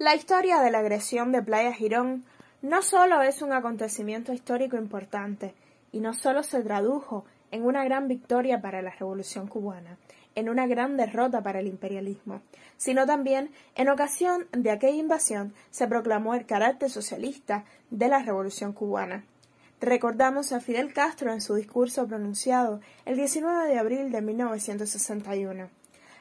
La historia de la agresión de Playa Girón no solo es un acontecimiento histórico importante, y no solo se tradujo en una gran victoria para la Revolución cubana, en una gran derrota para el imperialismo, sino también en ocasión de aquella invasión se proclamó el carácter socialista de la Revolución cubana. Recordamos a Fidel Castro en su discurso pronunciado el 19 de abril de 1961.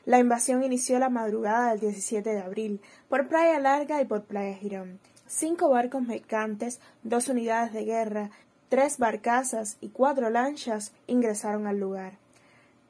La invasión inició la madrugada del 17 de abril por Playa Larga y por Playa Girón. Cinco barcos mercantes, dos unidades de guerra, tres barcazas y cuatro lanchas ingresaron al lugar.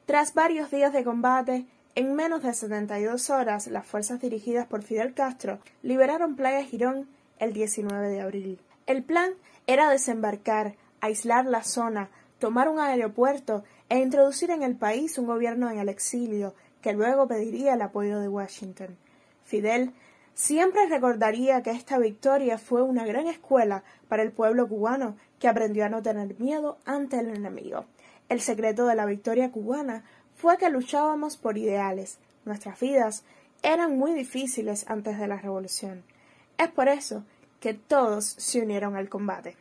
Tras varios días de combate, en menos de 72 horas las fuerzas dirigidas por Fidel Castro liberaron Playa Girón el 19 de abril. El plan era desembarcar, aislar la zona, tomar un aeropuerto e introducir en el país un gobierno en el exilio que luego pediría el apoyo de Washington. Fidel siempre recordaría que esta victoria fue una gran escuela para el pueblo cubano que aprendió a no tener miedo ante el enemigo. El secreto de la victoria cubana fue que luchábamos por ideales. Nuestras vidas eran muy difíciles antes de la revolución. Es por eso que todos se unieron al combate.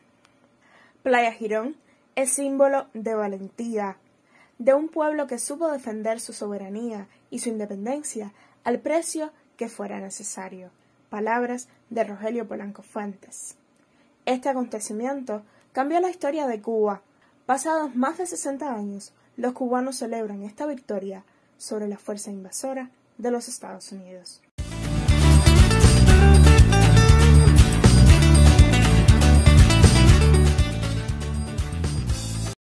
Playa Girón es símbolo de valentía, de un pueblo que supo defender su soberanía y su independencia al precio que fuera necesario. Palabras de Rogelio Polanco Fuentes. Este acontecimiento cambió la historia de Cuba. Pasados más de 60 años, los cubanos celebran esta victoria sobre la fuerza invasora de los Estados Unidos.